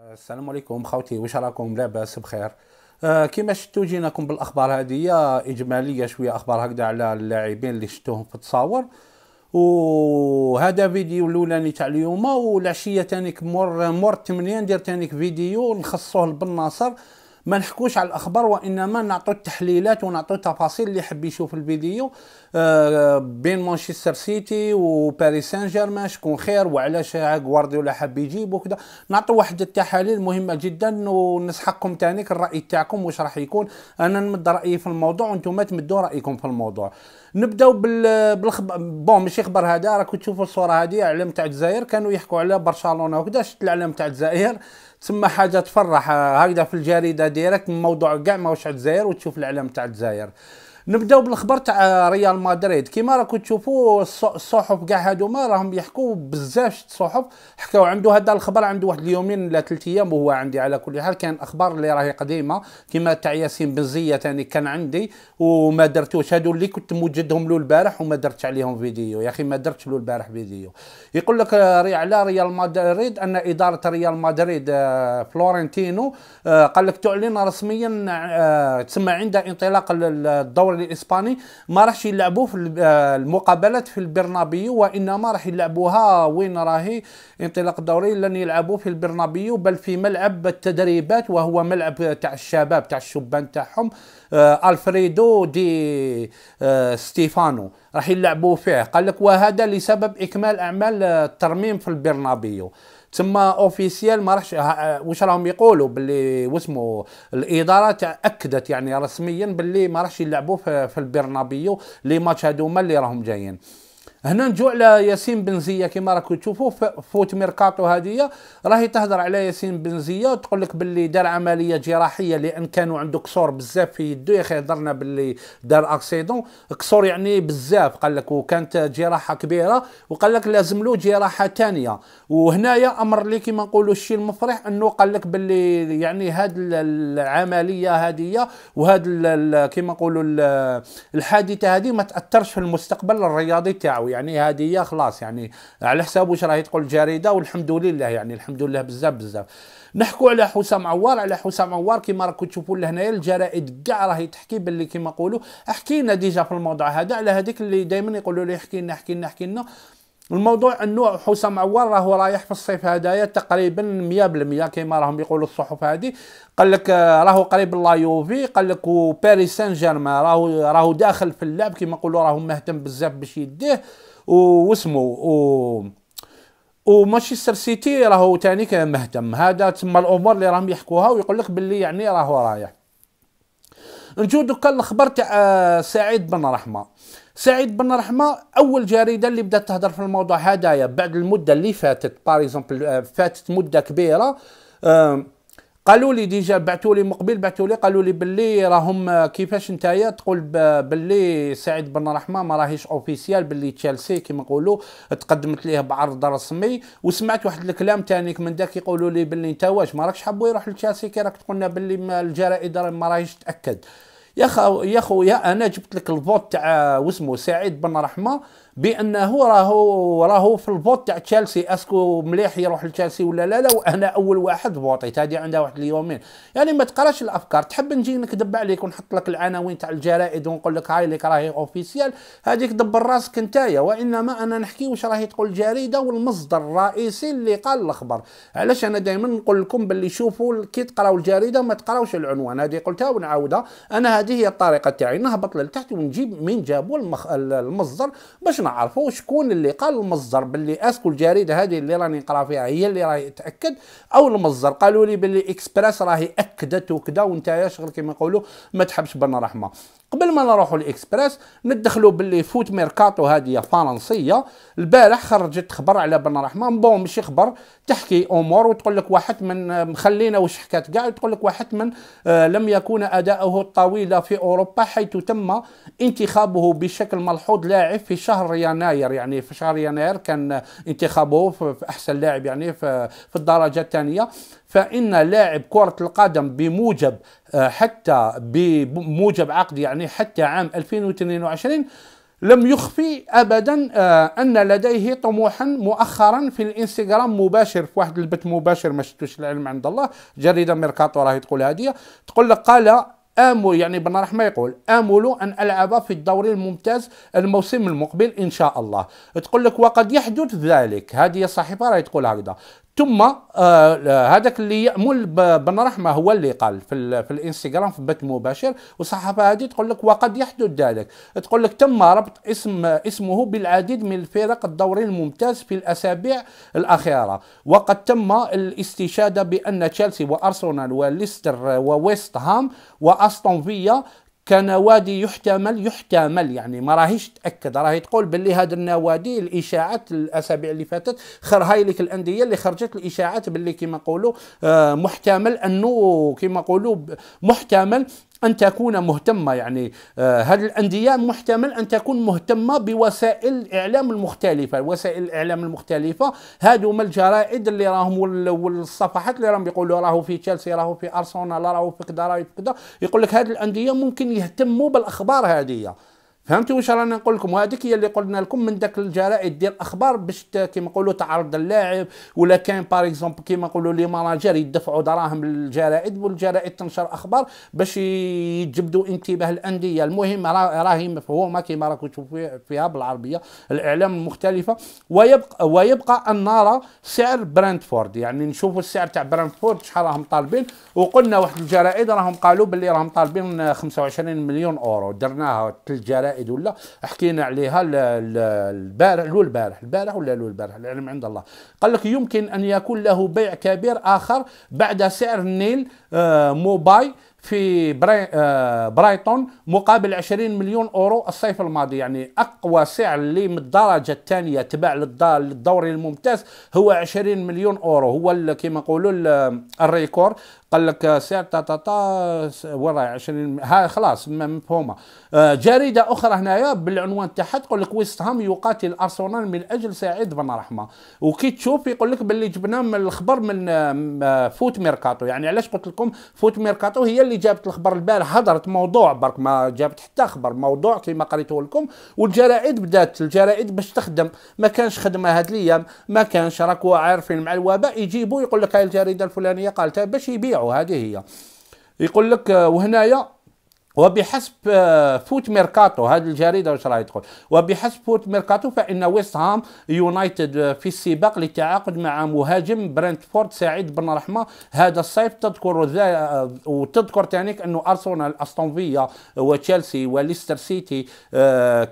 السلام عليكم خوتي واش راكم لاباس بخير آه كما شفتوا جيناكم بالاخبار هذه اجماليه شويه اخبار هكذا على اللاعبين اللي شفتوهم في التصاور وهذا فيديو الاولاني تاع اليوم والعشيه تانيك مور مور 8 ندير تانيك فيديو نخصوه لبن ناصر ما نحكوش على الاخبار وانما نعطوا التحليلات ونعطوا تفاصيل اللي يحب يشوف الفيديو آه، بين مانشستر سيتي وباريس سان جيرمان شكون خير وعلاش غوارديولا حاب يجيب وكذا نعطوا واحد التحاليل مهمه جدا ونسحقكم تانيك الراي تاعكم واش راح يكون انا نمد رايي في الموضوع وانتم تمدوا رايكم في الموضوع نبداو بال بالخبر بون ماشي خبر هذا راكم تشوفوا الصوره هذه علم تاع الجزائر كانوا يحكوا على برشلونه وكذا شفت الاعلام تاع الجزائر ثم حاجه تفرح هكذا في الجريده ديالك موضوع كاع ما واش الجزائر وتشوف الاعلام تاع الجزائر نبداو بالخبر تاع ريال مدريد كيما راكم تشوفوا الصحف كاع ما راهم يحكوا بزاف الصحف حكاو عنده هذا الخبر عنده واحد اليومين ولا ثلاث ايام وهو عندي على كل حال كان اخبار اللي راهي قديمه كيما تاع ياسين بنزيه ثاني كان عندي وما درتوش هادو اللي كنت موجدهم له البارح وما درتش عليهم فيديو يا اخي ما درتش له البارح فيديو يقول لك على ريال مدريد ان اداره ريال مدريد آه، فلورنتينو آه، قال لك تعلن رسميا آه، تسمى عند انطلاق الدور الدوري الاسباني ما راحش يلعبوا في آه، المقابلات في البرنابيو وانما راح يلعبوها وين راهي انطلاق الدوري لن يلعبوا في البرنابيو بل في ملعب التدريبات وهو ملعب تاع الشباب تاع الشبان تاعهم آه، الفريدو دي آه، ستيفانو راح يلعبوا فيه قال لك وهذا لسبب اكمال اعمال الترميم في البرنابيو تما اوفيسيال ما راحش واش راهم يقولوا باللي واسمو الاداره تاكدت يعني رسميا باللي ما راحش يلعبوا في البرنابيو لي ماتش هذوما اللي راهم جايين هنا نجو على ياسين بنزيه كما راكم تشوفوا فوت ميركاتو هذه راهي تهضر على ياسين بنزيه وتقول لك باللي دار عمليه جراحيه لان كانوا عنده كسور بزاف في يدو يا اخي هضرنا باللي دار اكسيدون كسور يعني بزاف قال لك وكانت جراحه كبيره وقال لك لازم له جراحه ثانيه وهنايا امر اللي كما نقولوا الشيء المفرح انه قال لك باللي يعني هاد العمليه هذه وهاد كما نقولوا الحادثه هذه ما تاثرش في المستقبل الرياضي تاعو تاعو يعني هذه خلاص يعني على حساب واش راهي تقول الجريده والحمد لله يعني الحمد لله بزاف بزاف نحكوا على حسام عوار على حسام عوار كما راكم تشوفوا لهنايا الجرائد كاع راهي تحكي باللي كما نقولوا حكينا ديجا في الموضوع هذا على هذيك اللي دائما يقولوا لي احكي لنا احكي لنا احكي لنا الموضوع انه حسام عوار راهو رايح في الصيف هدايا تقريبا 100% كيما راهم يقولوا الصحف هذه قال لك آه، راهو قريب لا يوفي قال لك وباريس سان جيرمان راهو راهو داخل في اللعب كيما نقولوا راهو مهتم بزاف باش يديه واسمو و ومانشستر سيتي راهو ثاني مهتم هذا تما الامور اللي راهم يحكوها ويقول لك باللي يعني راهو رايح نجو دوكا الخبر تاع آه، سعيد بن رحمه سعيد بن رحمه اول جريده اللي بدات تهدر في الموضوع هدايا بعد المده اللي فاتت باريزومبل آه، فاتت مده كبيره قالوا لي ديجا بعثوا لي مقبل بعثوا لي قالوا لي باللي راهم آه، كيفاش نتايا تقول باللي سعيد بن رحمه ما راهيش اوفيسيال باللي تشيلسي كيما نقولوا تقدمت ليه بعرض رسمي وسمعت واحد الكلام ثاني من داك يقولوا لي باللي انت واش ما راكش حابو يروح لتشيلسي كي راك تقولنا باللي الجرائد ما راهيش تاكد يا خو يا خو يا انا جبت لك الفوت تاع واسمه سعيد بن رحمه بانه راهو راهو في الفوت تاع تشيلسي اسكو مليح يروح لتشيلسي ولا لا لا وانا اول واحد فوطيت هذه عندها واحد اليومين يعني ما تقراش الافكار تحب نجي نكذب عليك ونحط لك العناوين تاع الجرائد ونقول لك هاي لك راهي اوفيسيال هذيك دبر راسك انتايا وانما انا نحكي واش راهي تقول الجريده والمصدر الرئيسي اللي قال الخبر علاش انا دائما نقول لكم باللي شوفوا كي تقراو الجريده ما تقراوش العنوان هذه قلتها ونعاودها انا هذه هي الطريقه تاعي نهبط للتحت ونجيب من جابوا المخ... المصدر باش نعرفوا شكون اللي قال المصدر باللي اسكو الجريده هذه اللي راني نقرا فيها هي اللي راهي تاكد او المصدر قالوا لي باللي اكسبريس راهي اكدت وكذا وانت يا شغل كما يقولوا ما تحبش بن رحمه قبل ما نروحوا الاكسبريس ندخلوا باللي فوت ميركاتو هذه فرنسيه البارح خرجت خبر على بن رحمه بون ماشي خبر تحكي امور وتقول لك واحد من مخلينا وش حكات كاع تقول لك واحد من آه لم يكون اداؤه الطويل في اوروبا حيث تم انتخابه بشكل ملحوظ لاعب في شهر يناير يعني في شهر يناير كان انتخابه في احسن لاعب يعني في, في الدرجه الثانيه فان لاعب كره القدم بموجب آه، حتى بموجب عقد يعني حتى عام 2022 لم يخفي ابدا آه، ان لديه طموحا مؤخرا في الانستغرام مباشر في واحد البث مباشر ما شفتوش العلم عند الله جريده ميركاتو راهي تقول هذه تقول لك قال آمل يعني بن رحمة يقول آمل أن ألعب في الدوري الممتاز الموسم المقبل إن شاء الله تقول لك وقد يحدث ذلك هذه الصحيفة راهي تقول هكذا ثم آه، هذاك اللي يامل بن رحمه هو اللي قال في, في الانستغرام في بث مباشر والصحافه هذه تقول لك وقد يحدث ذلك تقول لك تم ربط اسم اسمه بالعديد من الفرق الدوري الممتاز في الاسابيع الاخيره وقد تم الاستشاده بان تشيلسي وارسنال وليستر وويست هام واستون فيا كنوادي يحتمل يحتمل يعني ما راهيش تاكد راهي تقول باللي هاد النوادي الاشاعات الاسابيع اللي فاتت خر هاي لك الانديه اللي خرجت الاشاعات باللي كيما نقولوا آه، محتمل انه كيما نقولوا محتمل أن تكون مهتمة يعني هذه آه، الأندية محتمل أن تكون مهتمة بوسائل الإعلام المختلفة وسائل الإعلام المختلفة هادو ما الجرائد اللي راهم والصفحات اللي راهم يقولوا راهو في تشيلسي راهو في أرسنال راهو في كذا راهو في كذا يقول لك هذه الأندية ممكن يهتموا بالأخبار هذه فهمتوا واش رانا نقول لكم وهذيك هي اللي قلنا لكم من داك الجرائد ديال الاخبار باش كيما نقولوا تعرض اللاعب ولا كان بار اكزومبل كيما نقولوا لي ماناجر يدفعوا دراهم للجرائد والجرائد تنشر اخبار باش يجبدوا انتباه الانديه المهم راهي مفهومه كيما راكم تشوفوا فيها بالعربيه الاعلام المختلفه ويبقى ويبقى ان نرى سعر برانتفورد يعني نشوفوا السعر تاع برانتفورد شحال راهم طالبين وقلنا واحد الجرائد راهم قالوا باللي راهم طالبين 25 مليون اورو درناها الجرائد العائد ولا حكينا عليها البارح لو البارح البارح ولا لو البارح العلم عند الله قال لك يمكن ان يكون له بيع كبير اخر بعد سعر النيل آه، موباي في براي آه، برايتون مقابل 20 مليون اورو الصيف الماضي يعني اقوى سعر اللي من الدرجه الثانيه تباع للدوري الممتاز هو 20 مليون اورو هو كما نقولوا الريكور قال لك سعر تا تا تا وين 20 ها خلاص مفهومه آه، جريده اخرى هنايا بالعنوان تاعها تقول لك ويست هام يقاتل ارسنال من اجل سعيد بن رحمه وكي تشوف يقول لك باللي جبناه من الخبر من آه، فوت ميركاتو يعني علاش قلت لكم فوت ميركاتو هي اللي اللي جابت الخبر البارح هضرت موضوع برك ما جابت حتى خبر موضوع كما قريته لكم والجرائد بدات الجرائد باش تخدم ما كانش خدمه هاد الايام ما كانش راكو عارفين مع الوباء يجيبوا يقول لك هاي الجريده الفلانيه قالتها باش يبيعوا هذه هي يقول لك آه، وهنايا وبحسب آه، فوت ميركاتو هذه الجريده واش راهي تقول وبحسب فوت ميركاتو فان ويست هام يونايتد آه، في السباق للتعاقد مع مهاجم برنتفورد سعيد بن رحمه هذا الصيف تذكر آه، وتذكر تانيك انه ارسنال استون فيا وتشيلسي وليستر سيتي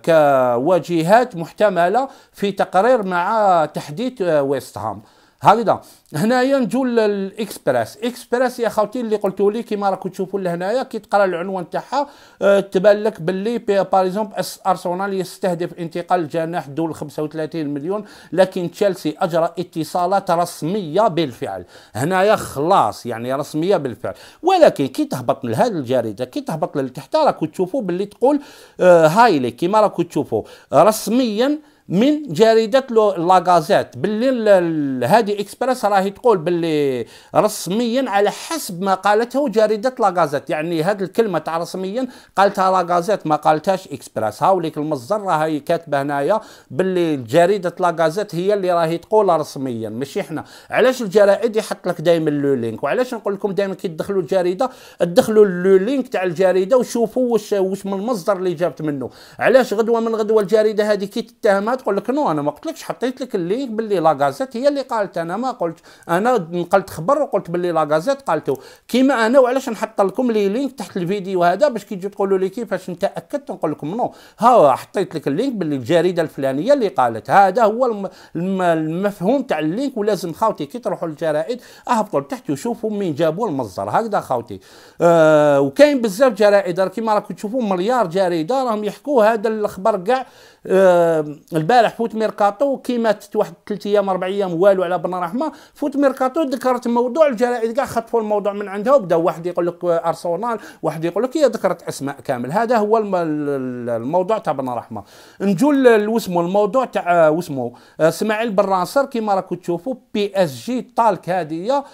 كواجهات محتمله في تقرير مع تحديث ويست هام هكذا هنايا نجو للاكسبريس اكسبريس يا خوتي اللي قلتوا لي كيما راكم تشوفوا لهنايا كي تقرا العنوان تاعها أه تبان لك باللي باغ اكزومبل ارسنال يستهدف انتقال الجناح دول 35 مليون لكن تشيلسي اجرى اتصالات رسميه بالفعل هنايا خلاص يعني رسميه بالفعل ولكن كي تهبط من هذه الجريده كي تهبط للتحت راكم تشوفوا باللي تقول آه هايلي كيما راكم تشوفوا رسميا من جريده لاغازيت باللي هذه اكسبريس راهي تقول باللي رسميا على حسب ما قالته جريده لاغازيت يعني هذه الكلمه تاع رسميا قالتها لاغازيت ما قالتهاش اكسبريس هاوليك المصدر راهي كاتبه هنايا باللي جريده لاغازيت هي اللي راهي تقول رسميا ماشي احنا علاش الجرائد يحط لك دائما لو لينك وعلاش نقول لكم دائما كي تدخلوا الجريده تدخلوا لو لينك تاع الجريده وشوفوا واش واش من المصدر اللي جابت منه علاش غدوه من غدوه الجريده هذه كي تتهمها تقول لك نو انا ما قلت لكش حطيت لك اللينك باللي لاكازيت هي اللي قالت انا ما قلت انا نقلت خبر وقلت باللي غازيت قالته كيما انا وعلاش نحط لكم لي لينك تحت الفيديو هذا باش كي تجي تقولوا لي كيفاش نتاكد نقول لكم نو ها حطيت لك اللينك باللي الجريده الفلانيه اللي قالت هذا هو المفهوم تاع اللينك ولازم خاوتي كي تروحوا للجرائد اهبطوا لتحت وشوفوا مين جابوا المصدر هكذا خاوتي آه وكاين بزاف جرائد كيما راكم تشوفوا مليار جريده راهم يحكوا هذا الخبر كاع آه البارح فوت ميركاتو كي ماتت واحد ثلاث ايام اربع ايام والو على بن رحمه فوت ميركاتو ذكرت موضوع الجرائد كاع خطفوا الموضوع من عندها وبدا واحد يقول لك ارسنال واحد يقول لك هي ذكرت اسماء كامل هذا هو الموضوع تاع بن رحمه نجو لوسمو الموضوع تاع آه، وسمو آه، اسماعيل بن راسر كيما راكم تشوفوا بي اس جي طالك هذه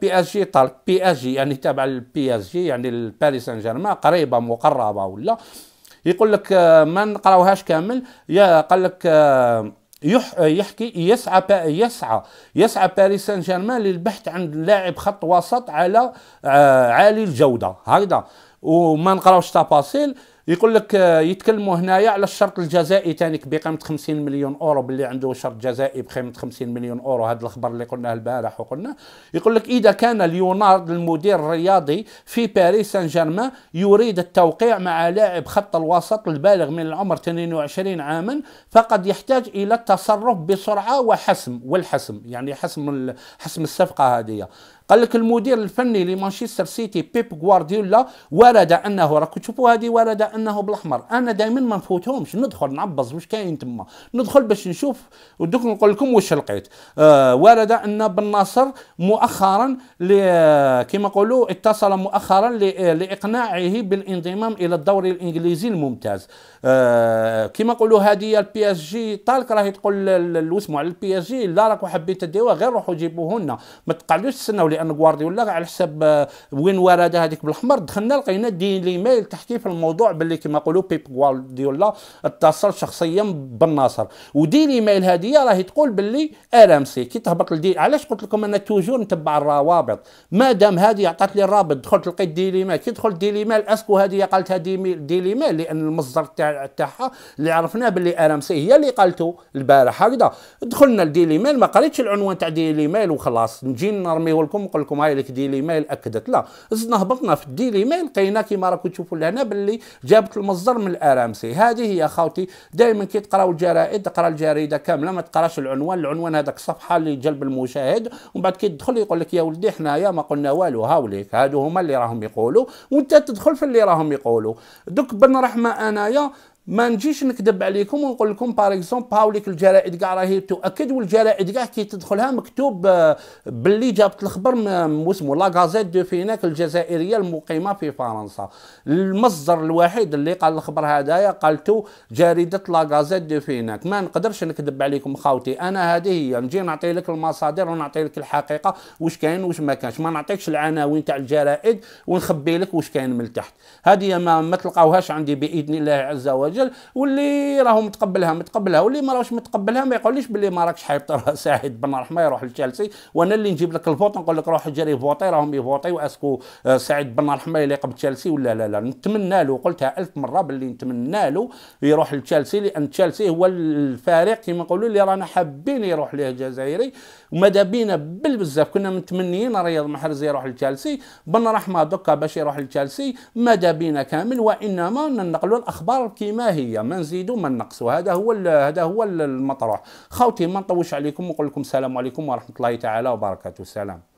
بي اس جي طالك بي اس جي يعني تابع للبي اس جي يعني لباريس سان جيرمان قريبه مقربه ولا يقول لك آه، ما نقراوهاش كامل يا قال لك آه، يح آه، يحكي يسعى يسعى يسعى باريس سان جيرمان للبحث عن لاعب خط وسط على عالي الجوده هكذا وما نقراوش تفاصيل يقول لك آه، يتكلموا هنايا على الشرط الجزائي تانيك بقيمه 50 مليون اورو باللي عنده شرط جزائي بقيمه 50 مليون اورو هذا الخبر اللي قلناه البارح وقلنا يقول لك اذا كان ليونارد المدير الرياضي في باريس سان جيرمان يريد التوقيع مع لاعب خط الوسط البالغ من العمر 22 عاما فقد يحتاج الى التصرف بسرعه وحسم والحسم يعني حسم حسم الصفقه هذه قال لك المدير الفني لمانشستر سيتي بيب غوارديولا ورد انه راكم تشوفوا هذه ورد انه بالاحمر انا دائما ما نفوتهمش ندخل نعبز واش كاين تما ندخل باش نشوف ودوك نقول لكم واش لقيت آه ورد ان بن ناصر مؤخرا كما نقولوا اتصل مؤخرا لاقناعه بالانضمام الى الدوري الانجليزي الممتاز آه كما نقولوا هذه البي اس جي طالك راهي تقول واسمو على البي اس جي لا راكم حبيت تديوها غير روحوا جيبوه لنا ما تقعدوش تسناو لان غوارديولا على حساب آه، وين ورد هذيك بالاحمر دخلنا لقينا دين ليميل تحكي في الموضوع باللي كما نقولوا بيب غوارديولا اتصل شخصيا بالناصر ودي ليميل هذه راهي تقول باللي ار ام سي كي تهبط لدي علاش قلت لكم انا توجور نتبع الروابط ما دام هذه عطات لي الرابط دخلت لقيت دي ليميل كي دخلت دي ليميل اسكو هذه قالتها دي, دي ليميل لان المصدر تاعها اللي عرفناه باللي ار ام سي هي اللي قالته البارح هكذا دخلنا لدي ليميل ما قريتش العنوان تاع دي ليميل وخلاص نجي نرميه لكم لكم نقول لكم هاي لك ديلي ميل اكدت لا زدنا هبطنا في الديلي ميل كاينه كيما راكم تشوفوا لهنا باللي جابت المصدر من الارامسي هذه هي خاوتي دائما كي تقراوا الجرائد تقرا الجريده كامله ما تقراش العنوان العنوان هذاك الصفحه اللي جلب المشاهد ومن بعد كي تدخل يقول لك يا ولدي حنايا ما قلنا والو هاوليك هادو هما اللي راهم يقولوا وانت تدخل في اللي راهم يقولوا دوك بن رحمه انايا ما نجيش نكذب عليكم ونقول لكم بار اكزومبل باوليك الجرائد كاع راهي تؤكد والجرائد كاع كي تدخلها مكتوب آه، باللي جابت الخبر واسمو لا غازيت دو فيناك الجزائريه المقيمه في فرنسا المصدر الوحيد اللي قال الخبر هذايا قالته جريده لا غازيت دو فيناك ما نقدرش نكذب عليكم خاوتي انا هذه هي نجي نعطي لك المصادر ونعطي لك الحقيقه واش كاين واش ما كانش ما نعطيكش العناوين تاع الجرائد ونخبي لك واش كاين من تحت هذه ما, ما تلقاوهاش عندي باذن الله عز وجل الرجال واللي راهو متقبلها متقبلها واللي ما راهوش متقبلها ما يقوليش باللي ما راكش حايب سعيد بن رحمه يروح لتشيلسي وانا اللي نجيب لك الفوط نقول لك روح جري فوطي راهم يفوطي اسكو آه، سعيد بن رحمه يليق بتشيلسي ولا لا لا نتمنى له قلتها ألف مره باللي نتمنى له يروح لتشيلسي لان تشيلسي هو الفريق كما نقولوا اللي رانا حابين يروح ليه الجزائري وماذا بينا بالبزاف كنا متمنيين رياض محرز يروح لتشيلسي بن رحمه دوكا باش يروح لتشيلسي ماذا بينا كامل وانما ننقلوا الاخبار كيما هي ما نزيد وما نقص وهذا هو هذا هو المطروح خوتي ما نطوش عليكم ونقول لكم السلام عليكم ورحمه الله تعالى وبركاته سلام